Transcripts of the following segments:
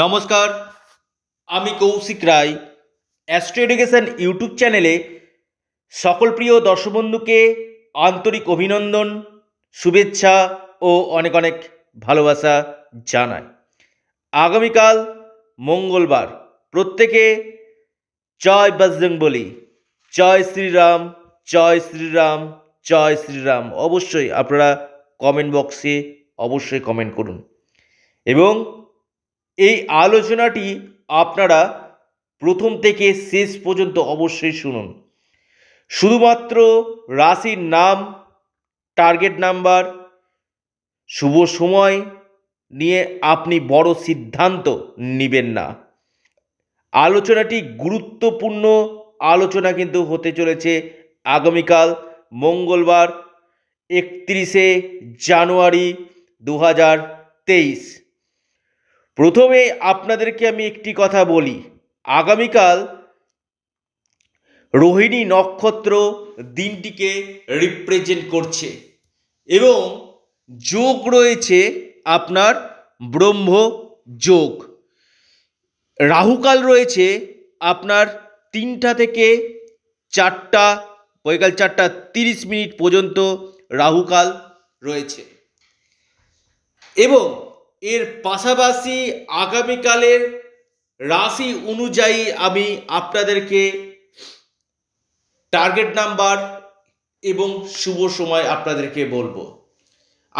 নমস্কার আমি Kaushik Roy astro education YouTube চ্যানেলে সকল প্রিয় দর্শবন্ধুকে আন্তরিক অভিনন্দন শুভেচ্ছা ও অনেক অনেক ভালোবাসা জানাই আগামীকাল মঙ্গলবার প্রত্যেকে জয় বজরং বলি জয় শ্রীরাম জয় শ্রীরাম জয় শ্রীরাম অবশ্যই আপনারা কমেন্ট বক্সে অবশ্যই কমেন্ট করুন এবং এই আলোচনাটি আপনারা প্রথম থেকে শেষ পর্যন্ত অবশ্যই শুনুন শুধুমাত্র রাশির নাম টার্গেট নাম্বার শুভ সময় নিয়ে আপনি বড় সিদ্ধান্ত নেবেন না আলোচনাটি গুরুত্বপূর্ণ আলোচনা কিন্তু হতে চলেছে আগামীকাল মঙ্গলবার একত্রিশে জানুয়ারি দু হাজার তেইশ প্রথমে আপনাদেরকে আমি একটি কথা বলি আগামীকাল রোহিণী নক্ষত্র দিনটিকে রিপ্রেজেন্ট করছে এবং যোগ রয়েছে আপনার ব্রহ্ম যোগ রাহুকাল রয়েছে আপনার তিনটা থেকে চারটা বৈকাল চারটা তিরিশ মিনিট পর্যন্ত রাহুকাল রয়েছে এবং এর পাশাপাশি আগামীকালের রাশি অনুযায়ী আমি আপনাদেরকে টার্গেট নাম্বার এবং শুভ সময় আপনাদেরকে বলবো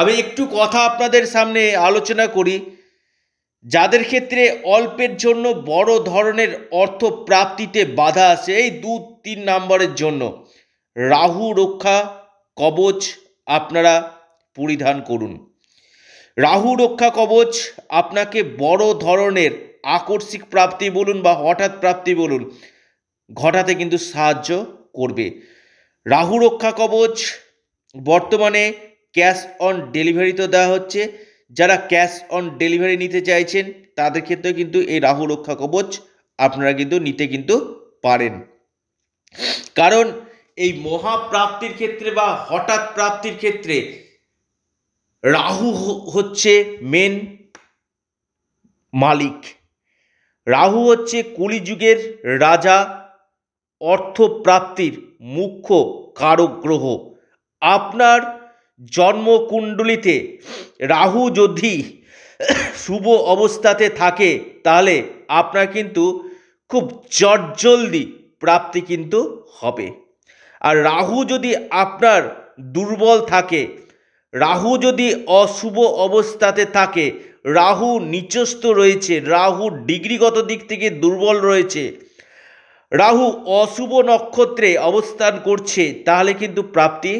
আমি একটু কথা আপনাদের সামনে আলোচনা করি যাদের ক্ষেত্রে অল্পের জন্য বড় ধরনের অর্থ প্রাপ্তিতে বাধা আছে এই দু তিন নাম্বারের জন্য রাহু রক্ষা কবচ আপনারা পরিধান করুন রাহু রক্ষা কবচ আপনাকে বড় ধরনের আকস্মিক প্রাপ্তি বলুন বা হঠাৎ প্রাপ্তি বলুন ঘটাতে কিন্তু সাহায্য করবে রাহু রক্ষা কবচ বর্তমানে ক্যাশ অন ডেলিভারি তো দেওয়া হচ্ছে যারা ক্যাশ অন ডেলিভারি নিতে চাইছেন তাদের ক্ষেত্রে কিন্তু এই রাহু রক্ষা কবচ আপনারা কিন্তু নিতে কিন্তু পারেন কারণ এই মহাপ্রাপ্তির ক্ষেত্রে বা হঠাৎ প্রাপ্তির ক্ষেত্রে রাহু হচ্ছে মেন মালিক রাহু হচ্ছে কলিযুগের রাজা অর্থপ্রাপ্তির মুখ্য কারক গ্রহ আপনার জন্মকুণ্ডলিতে রাহু যদি শুভ অবস্থাতে থাকে তাহলে আপনার কিন্তু খুব চটজলদি প্রাপ্তি কিন্তু হবে আর রাহু যদি আপনার দুর্বল থাকে রাহু যদি অশুভ অবস্থাতে থাকে রাহু নিচস্থ রয়েছে রাহু ডিগ্রিগত দিক থেকে দুর্বল রয়েছে রাহু অশুভ নক্ষত্রে অবস্থান করছে তাহলে কিন্তু প্রাপ্তি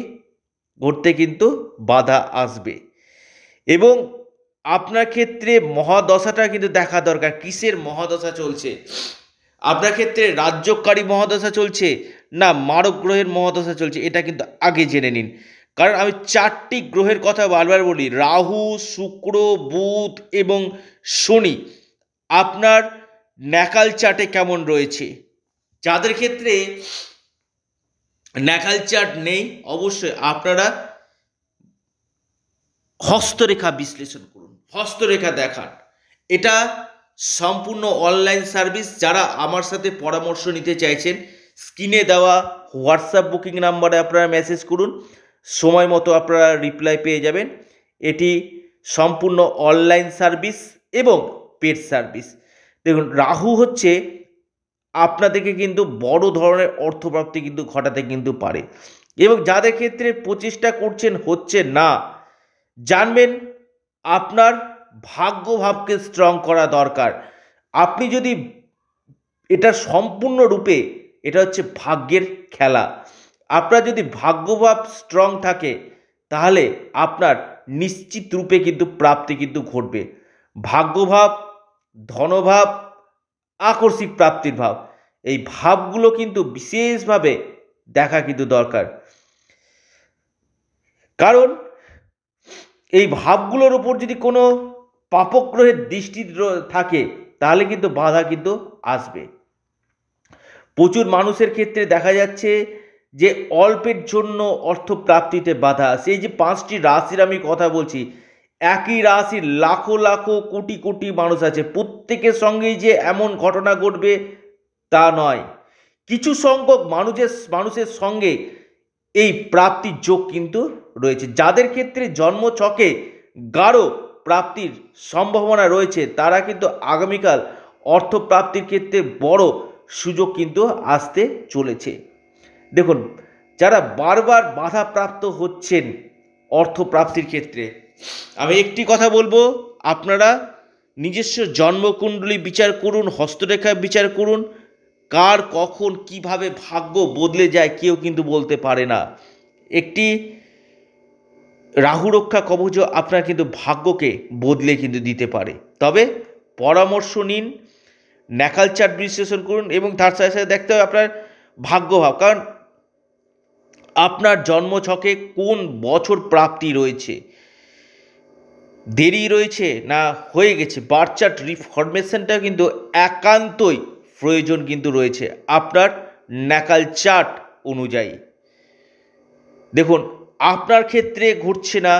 ঘটতে কিন্তু বাধা আসবে এবং আপনার ক্ষেত্রে মহাদশাটা কিন্তু দেখা দরকার কিসের মহাদশা চলছে আপনার ক্ষেত্রে রাজ্যকারী মহাদশা চলছে না মারক গ্রহের মহাদশা চলছে এটা কিন্তু আগে জেনে নিন কারণ আমি চারটি গ্রহের কথা বারবার বলি রাহু শুক্র বুধ এবং শনি আপনার ন্যাকাল চার্টে কেমন রয়েছে যাদের ক্ষেত্রে ন্যাকাল চার্ট নেই অবশ্যই আপনারা হস্তরেখা বিশ্লেষণ করুন হস্তরেখা দেখান এটা সম্পূর্ণ অনলাইন সার্ভিস যারা আমার সাথে পরামর্শ নিতে চাইছেন স্ক্রিনে দেওয়া হোয়াটসঅ্যাপ বুকিং নাম্বারে আপনারা মেসেজ করুন সময় মতো আপনারা রিপ্লাই পেয়ে যাবেন এটি সম্পূর্ণ অনলাইন সার্ভিস এবং পেড সার্ভিস দেখুন রাহু হচ্ছে আপনাদেরকে কিন্তু বড় ধরনের অর্থপ্রাপ্তি কিন্তু ঘটাতে কিন্তু পারে এবং যাদের ক্ষেত্রে প্রচেষ্টা করছেন হচ্ছে না জানবেন আপনার ভাগ্যভাবকে স্ট্রং করা দরকার আপনি যদি এটা সম্পূর্ণরূপে এটা হচ্ছে ভাগ্যের খেলা আপনার যদি ভাগ্যভাব স্ট্রং থাকে তাহলে আপনার নিশ্চিত রূপে কিন্তু প্রাপ্তি কিন্তু ঘটবে ভাগ্যভাব ধনভাব আকস্মিক প্রাপ্তির ভাব এই ভাবগুলো কিন্তু বিশেষভাবে দেখা কিন্তু দরকার কারণ এই ভাবগুলোর উপর যদি কোনো পাপগ্রহের দৃষ্টি থাকে তাহলে কিন্তু বাধা কিন্তু আসবে প্রচুর মানুষের ক্ষেত্রে দেখা যাচ্ছে যে অল্পের জন্য অর্থ প্রাপ্তিতে আছে সেই যে পাঁচটি রাশির আমি কথা বলছি একই রাশির লাখো লাখো কোটি কোটি মানুষ আছে প্রত্যেকের সঙ্গেই যে এমন ঘটনা ঘটবে তা নয় কিছু সংখ্যক মানুষের মানুষের সঙ্গে এই প্রাপ্তির যোগ কিন্তু রয়েছে যাদের ক্ষেত্রে জন্ম ছকে গাঢ় প্রাপ্তির সম্ভাবনা রয়েছে তারা কিন্তু আগামীকাল অর্থপ্রাপ্তির ক্ষেত্রে বড় সুযোগ কিন্তু আসতে চলেছে দেখুন যারা বারবার বাধাপ্রাপ্ত হচ্ছেন অর্থ প্রাপ্তির ক্ষেত্রে আমি একটি কথা বলবো আপনারা নিজস্ব জন্মকুণ্ডলী বিচার করুন হস্তরেখা বিচার করুন কার কখন কিভাবে ভাগ্য বদলে যায় কেউ কিন্তু বলতে পারে না একটি রাহু রক্ষা কবচ আপনার কিন্তু ভাগ্যকে বদলে কিন্তু দিতে পারে তবে পরামর্শ নিন ন্যাকাল চার্ট বিশ্লেষণ করুন এবং তার সাথে সাথে দেখতে হবে আপনার ভাগ্য ভাব কারণ আপনার জন্মছকে কোন বছর প্রাপ্তি রয়েছে দেরি রয়েছে না হয়ে গেছে বার্থ চার্ট রিফরমেশনটা কিন্তু একান্তই প্রয়োজন কিন্তু রয়েছে আপনার ন্যাকাল চার্ট অনুযায়ী দেখুন আপনার ক্ষেত্রে ঘুরছে না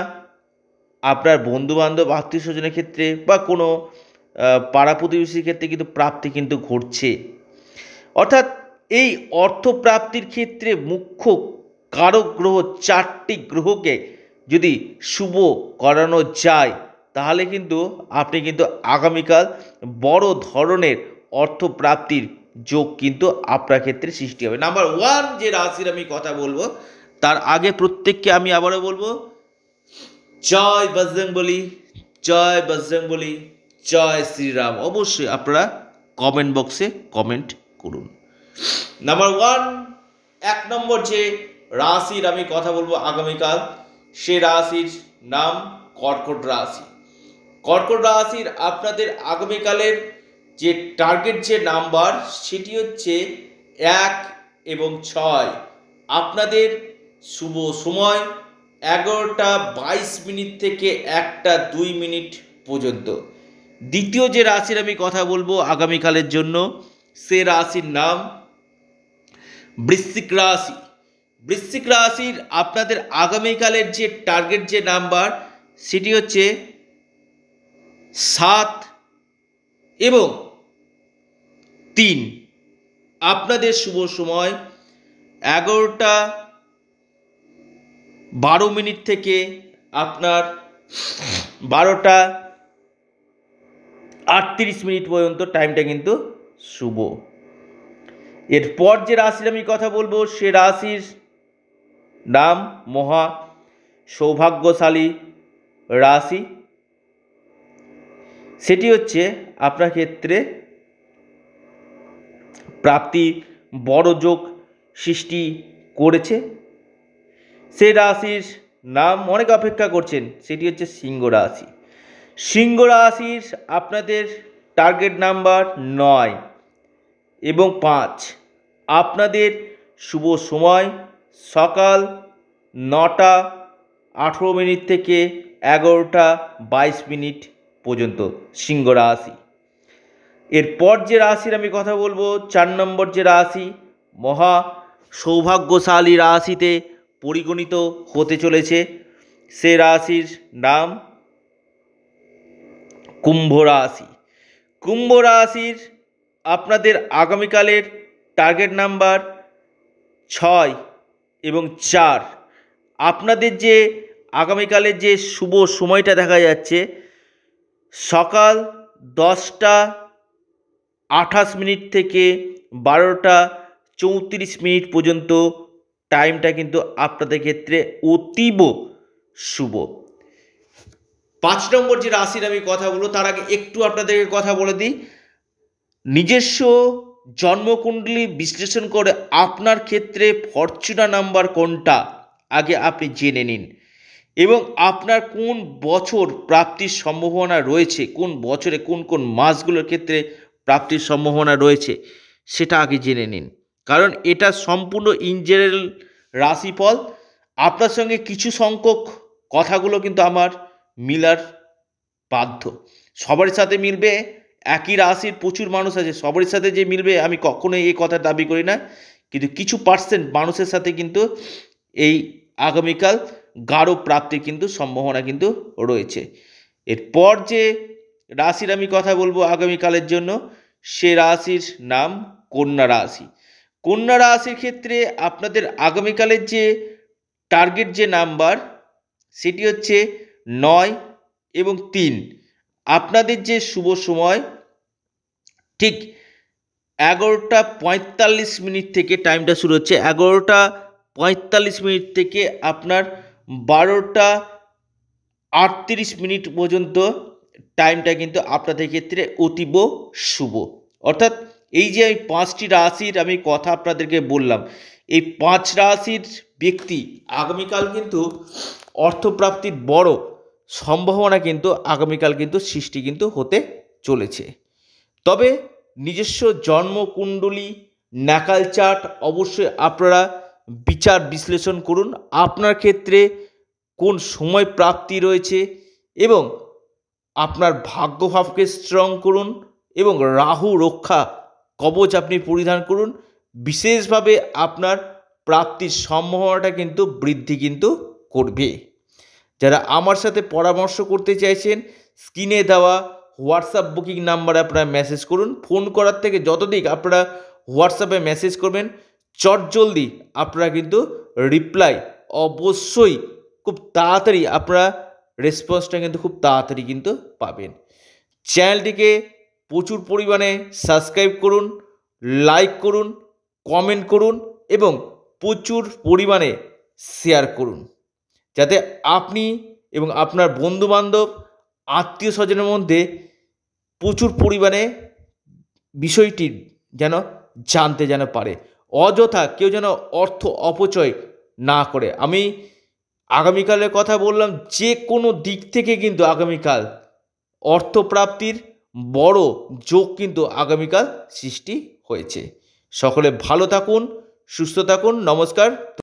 আপনার বন্ধুবান্ধব আত্মীয় স্বজনের ক্ষেত্রে বা কোনো পাড়া প্রতিবেশীর ক্ষেত্রে কিন্তু প্রাপ্তি কিন্তু ঘটছে অর্থাৎ এই অর্থপ্রাপ্তির ক্ষেত্রে মুখ্য কারো গ্রহ চারটি গ্রহকে যদি শুভ করানো যায় তাহলে কিন্তু আপনি কিন্তু আগামীকাল বড় ধরনের অর্থপ্রাপ্তির যোগ কিন্তু আপনার ক্ষেত্রে সৃষ্টি হবে নাম্বার ওয়ান যে রাশির আমি কথা বলবো তার আগে প্রত্যেককে আমি আবারও বলবো জয় বজরং বলি জয় বজরং বলি জয় শ্রীরাম অবশ্যই আপনারা কমেন্ট বক্সে কমেন্ট করুন নাম্বার ওয়ান এক নম্বর যে রাশির আমি কথা বলবো আগামীকাল সে রাশির নাম কর্কট রাশি কর্কট রাশির আপনাদের আগামীকালের যে টার্গেট যে নাম্বার সেটি হচ্ছে এক এবং ছয় আপনাদের শুভ সময় এগারোটা বাইশ মিনিট থেকে একটা দুই মিনিট পর্যন্ত দ্বিতীয় যে রাশির আমি কথা বলবো আগামীকালের জন্য সে রাশির নাম বৃশ্চিক রাশি বৃশ্চিক রাশির আপনাদের আগামীকালের যে টার্গেট যে নাম্বার সেটি হচ্ছে সাত এবং তিন আপনাদের শুভ সময় এগারোটা বারো মিনিট থেকে আপনার বারোটা আটত্রিশ মিনিট পর্যন্ত টাইমটা কিন্তু শুভ এরপর যে রাশির আমি কথা বলবো সে রাশির নাম মহা সৌভাগ্যশালী রাশি সেটি হচ্ছে আপনার ক্ষেত্রে প্রাপ্তি বড় যোগ সৃষ্টি করেছে সেই রাশির নাম অনেক অপেক্ষা করছেন সেটি হচ্ছে সিংহ রাশি সিংহ রাশির আপনাদের টার্গেট নাম্বার নয় এবং পাঁচ আপনাদের শুভ সময় সকাল নটা আঠেরো মিনিট থেকে এগারোটা বাইশ মিনিট পর্যন্ত সিংহ রাশি এরপর যে রাশির আমি কথা বলবো চার নম্বর যে রাশি মহা সৌভাগ্যশালী রাশিতে পরিগণিত হতে চলেছে সে রাশির নাম কুম্ভ রাশি কুম্ভ রাশির আপনাদের আগামীকালের টার্গেট নাম্বার ছয় এবং চার আপনাদের যে আগামীকালের যে শুভ সময়টা দেখা যাচ্ছে সকাল দশটা আঠাশ মিনিট থেকে বারোটা চৌত্রিশ মিনিট পর্যন্ত টাইমটা কিন্তু আপনাদের ক্ষেত্রে অতীব শুভ পাঁচ নম্বর যে রাশির আমি কথা বলবো তার আগে একটু আপনাদেরকে কথা বলে দিই নিজস্ব জন্মকুণ্ডলী বিশ্লেষণ করে আপনার ক্ষেত্রে ফরচুনা নাম্বার কোনটা আগে আপনি জেনে নিন এবং আপনার কোন বছর প্রাপ্তির সম্ভাবনা রয়েছে কোন বছরে কোন কোন মাসগুলোর ক্ষেত্রে প্রাপ্তির সম্ভাবনা রয়েছে সেটা আগে জেনে নিন কারণ এটা সম্পূর্ণ ইন জেনারেল রাশিফল আপনার সঙ্গে কিছু সংখ্যক কথাগুলো কিন্তু আমার মিলার বাধ্য সবার সাথে মিলবে একই রাশির প্রচুর মানুষ আছে সবার সাথে যে মিলবে আমি কখনোই এই কথা দাবি করি না কিন্তু কিছু পার্সেন্ট মানুষের সাথে কিন্তু এই আগামীকাল গাঢ় প্রাপ্তির কিন্তু সম্ভাবনা কিন্তু রয়েছে এরপর যে রাশির আমি কথা বলবো আগামীকালের জন্য সে রাশির নাম কন্যা রাশি কন্যা রাশির ক্ষেত্রে আপনাদের আগামীকালের যে টার্গেট যে নাম্বার সেটি হচ্ছে নয় এবং তিন আপনাদের যে শুভ সময় ঠিক এগারোটা পঁয়তাল্লিশ মিনিট থেকে টাইমটা শুরু হচ্ছে এগারোটা পঁয়তাল্লিশ মিনিট থেকে আপনার বারোটা আটত্রিশ মিনিট পর্যন্ত টাইমটা কিন্তু আপনাদের ক্ষেত্রে অতীব শুভ অর্থাৎ এই যে আমি পাঁচটি রাশির আমি কথা আপনাদেরকে বললাম এই পাঁচ রাশির ব্যক্তি আগামীকাল কিন্তু অর্থপ্রাপ্তির বড় সম্ভাবনা কিন্তু আগামীকাল কিন্তু সৃষ্টি কিন্তু হতে চলেছে তবে নিজস্ব জন্মকুণ্ডলী ন্যাকাল চার্ট অবশ্যই আপনারা বিচার বিশ্লেষণ করুন আপনার ক্ষেত্রে কোন সময় প্রাপ্তি রয়েছে এবং আপনার ভাগ্যভাবকে স্ট্রং করুন এবং রাহু রক্ষা কবচ আপনি পরিধান করুন বিশেষভাবে আপনার প্রাপ্তির সম্ভাবনাটা কিন্তু বৃদ্ধি কিন্তু করবে যারা আমার সাথে পরামর্শ করতে চাইছেন স্ক্রিনে দেওয়া হোয়াটসঅ্যাপ বুকিং নাম্বারে আপনারা মেসেজ করুন ফোন করার থেকে যতদিক আপনারা হোয়াটসঅ্যাপে মেসেজ করবেন চট জলদি আপনারা কিন্তু রিপ্লাই অবশ্যই খুব তাড়াতাড়ি আপনারা রেসপন্সটা কিন্তু খুব তাড়াতাড়ি কিন্তু পাবেন চ্যানেলটিকে প্রচুর পরিমাণে সাবস্ক্রাইব করুন লাইক করুন কমেন্ট করুন এবং প্রচুর পরিমাণে শেয়ার করুন যাতে আপনি এবং আপনার বন্ধুবান্ধব আত্মীয় স্বজনের মধ্যে প্রচুর পরিমাণে বিষয়টি যেন জানতে যেন পারে অযথা কেউ যেন অর্থ অপচয় না করে আমি আগামীকালের কথা বললাম যে কোনো দিক থেকে কিন্তু আগামীকাল অর্থপ্রাপ্তির বড় যোগ কিন্তু আগামীকাল সৃষ্টি হয়েছে সকলে ভালো থাকুন সুস্থ থাকুন নমস্কার